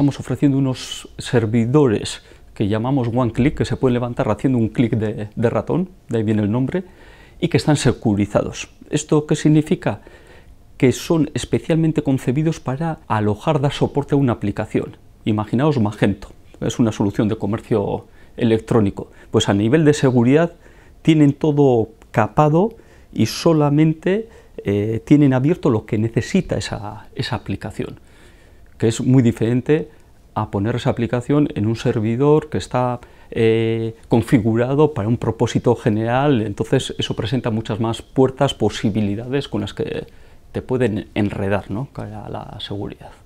estamos ofreciendo unos servidores que llamamos One Click, que se pueden levantar haciendo un clic de, ratón, de ahí viene el nombre, y que están securizados. ¿Esto qué significa? Que son especialmente concebidos para alojar, dar soporte a una aplicación. Imaginaos Magento, es una solución de comercio electrónico. Pues a nivel de seguridad tienen todo capado y solamente eh, tienen abierto lo que necesita esa, esa aplicación que es muy diferente a poner esa aplicación en un servidor que está eh, configurado para un propósito general, entonces eso presenta muchas más puertas, posibilidades con las que te pueden enredar a la seguridad.